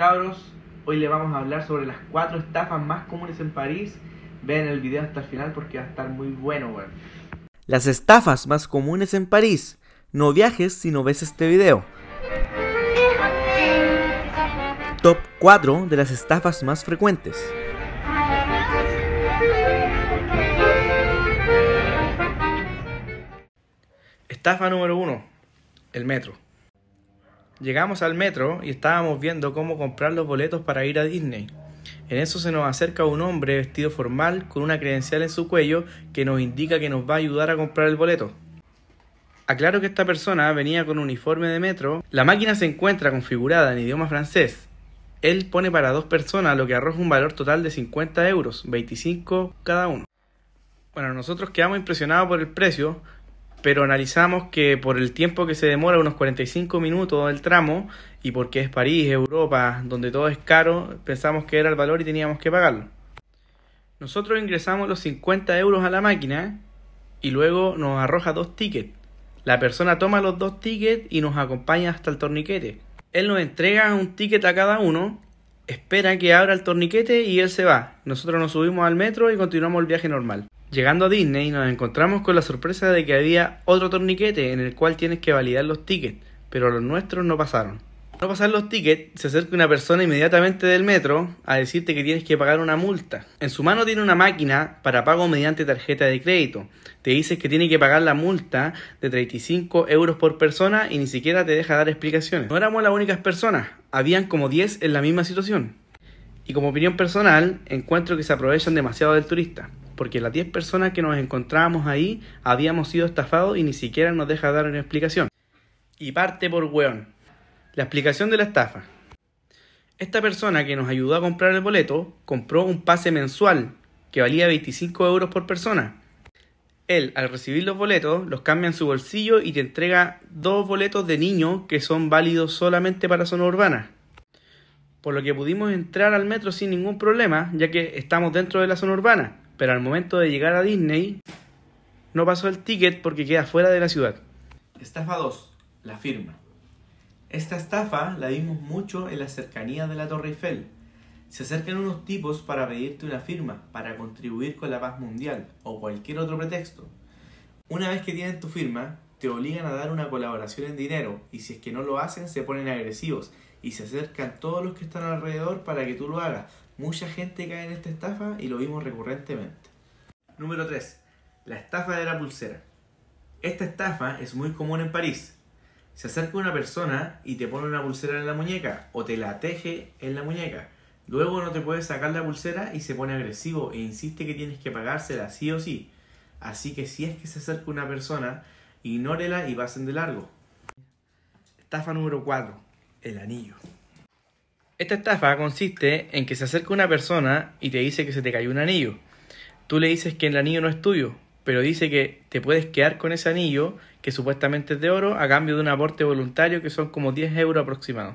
cabros. Hoy le vamos a hablar sobre las cuatro estafas más comunes en París. Vean el video hasta el final porque va a estar muy bueno, weón. Las estafas más comunes en París. No viajes si no ves este video. Top 4 de las estafas más frecuentes. Estafa número 1. El metro. Llegamos al metro y estábamos viendo cómo comprar los boletos para ir a Disney. En eso se nos acerca un hombre vestido formal con una credencial en su cuello que nos indica que nos va a ayudar a comprar el boleto. Aclaro que esta persona venía con uniforme de metro. La máquina se encuentra configurada en idioma francés. Él pone para dos personas, lo que arroja un valor total de 50 euros, 25 cada uno. Bueno, nosotros quedamos impresionados por el precio, pero analizamos que por el tiempo que se demora, unos 45 minutos el tramo, y porque es París, Europa, donde todo es caro, pensamos que era el valor y teníamos que pagarlo. Nosotros ingresamos los 50 euros a la máquina y luego nos arroja dos tickets. La persona toma los dos tickets y nos acompaña hasta el torniquete. Él nos entrega un ticket a cada uno, espera que abra el torniquete y él se va. Nosotros nos subimos al metro y continuamos el viaje normal. Llegando a Disney nos encontramos con la sorpresa de que había otro torniquete en el cual tienes que validar los tickets, pero los nuestros no pasaron. Al no pasar los tickets, se acerca una persona inmediatamente del metro a decirte que tienes que pagar una multa. En su mano tiene una máquina para pago mediante tarjeta de crédito. Te dices que tiene que pagar la multa de 35 euros por persona y ni siquiera te deja dar explicaciones. No éramos las únicas personas, habían como 10 en la misma situación. Y como opinión personal, encuentro que se aprovechan demasiado del turista porque las 10 personas que nos encontrábamos ahí habíamos sido estafados y ni siquiera nos deja dar una explicación. Y parte por weón. La explicación de la estafa. Esta persona que nos ayudó a comprar el boleto compró un pase mensual que valía 25 euros por persona. Él, al recibir los boletos, los cambia en su bolsillo y te entrega dos boletos de niño que son válidos solamente para zona urbana. Por lo que pudimos entrar al metro sin ningún problema, ya que estamos dentro de la zona urbana pero al momento de llegar a Disney no pasó el ticket porque queda fuera de la ciudad. Estafa 2. La firma. Esta estafa la vimos mucho en la cercanía de la Torre Eiffel. Se acercan unos tipos para pedirte una firma, para contribuir con la paz mundial o cualquier otro pretexto. Una vez que tienen tu firma, te obligan a dar una colaboración en dinero y si es que no lo hacen se ponen agresivos y se acercan todos los que están alrededor para que tú lo hagas, Mucha gente cae en esta estafa y lo vimos recurrentemente. Número 3. La estafa de la pulsera. Esta estafa es muy común en París. Se acerca una persona y te pone una pulsera en la muñeca o te la teje en la muñeca. Luego no te puedes sacar la pulsera y se pone agresivo e insiste que tienes que pagársela sí o sí. Así que si es que se acerca una persona, ignórela y pasen de largo. Estafa número 4. El anillo. Esta estafa consiste en que se acerca una persona y te dice que se te cayó un anillo. Tú le dices que el anillo no es tuyo, pero dice que te puedes quedar con ese anillo, que supuestamente es de oro, a cambio de un aporte voluntario que son como 10 euros aproximados.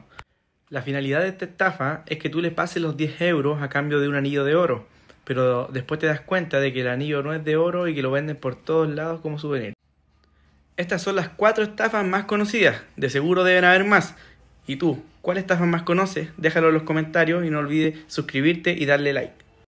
La finalidad de esta estafa es que tú le pases los 10 euros a cambio de un anillo de oro, pero después te das cuenta de que el anillo no es de oro y que lo venden por todos lados como souvenir. Estas son las cuatro estafas más conocidas, de seguro deben haber más. ¿Y tú? ¿Cuál estafa más conoces? Déjalo en los comentarios y no olvides suscribirte y darle like.